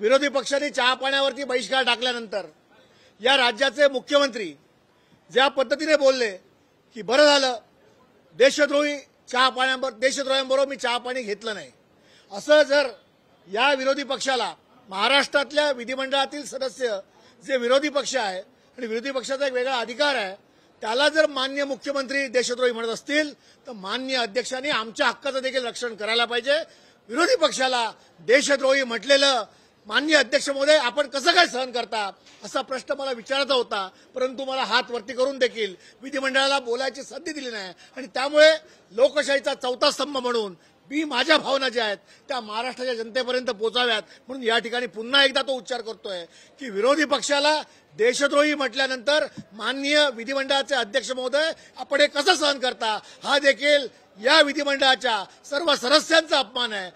विरोधी पक्षांनी चहापाण्यावरती बहिष्कार टाकल्यानंतर या राज्याचे मुख्यमंत्री ज्या पद्धतीने बोलले की बरं झालं देशद्रोही चहापाण्यावर देशद्रोह्यांबरोबर मी चहापाणी घेतलं नाही असं जर या विरोधी पक्षाला महाराष्ट्रातल्या विधिमंडळातील सदस्य जे विरोधी पक्ष आहे आणि विरोधी पक्षाचा एक वेगळा अधिकार आहे त्याला जर मान्य मुख्यमंत्री देशद्रोही म्हणत असतील तर मान्य अध्यक्षांनी आमच्या हक्काचं देखील रक्षण करायला पाहिजे विरोधी पक्षाला देशद्रोही म्हटलेलं माननीय अध्यक्ष महोदय आपण कसं काय सहन करता असा प्रश्न मला विचारायचा होता परंतु मला हात वरती करून देखील विधिमंडळाला बोलायची संधी दिली नाही आणि त्यामुळे लोकशाहीचा चौथा स्तंभ म्हणून मी माझ्या भावना ज्या आहेत त्या महाराष्ट्राच्या जनतेपर्यंत पोचाव्यात म्हणून या ठिकाणी पुन्हा एकदा तो उच्चार करतोय की विरोधी पक्षाला देशद्रोही म्हटल्यानंतर माननीय विधिमंडळाचे अध्यक्ष महोदय आपण हे कसं सहन करता हा देखील या विधिमंडळाच्या सर्व सदस्यांचा अपमान आहे